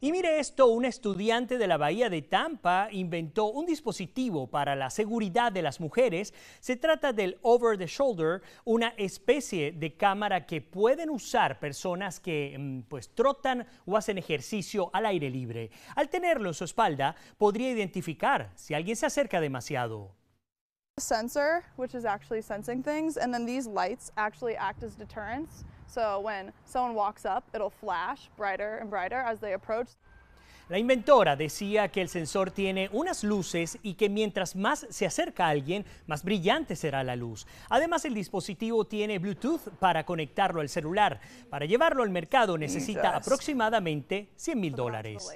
Y mire esto, un estudiante de la Bahía de Tampa inventó un dispositivo para la seguridad de las mujeres. Se trata del over the shoulder, una especie de cámara que pueden usar personas que mm, pues trotan o hacen ejercicio al aire libre. Al tenerlo en su espalda, podría identificar si alguien se acerca demasiado. sensor, which is actually sensing things, and then these lights actually act as when someone flash La inventora decía que el sensor tiene unas luces y que mientras más se acerca a alguien, más brillante será la luz. Además, el dispositivo tiene Bluetooth para conectarlo al celular. Para llevarlo al mercado necesita aproximadamente 100 mil dólares.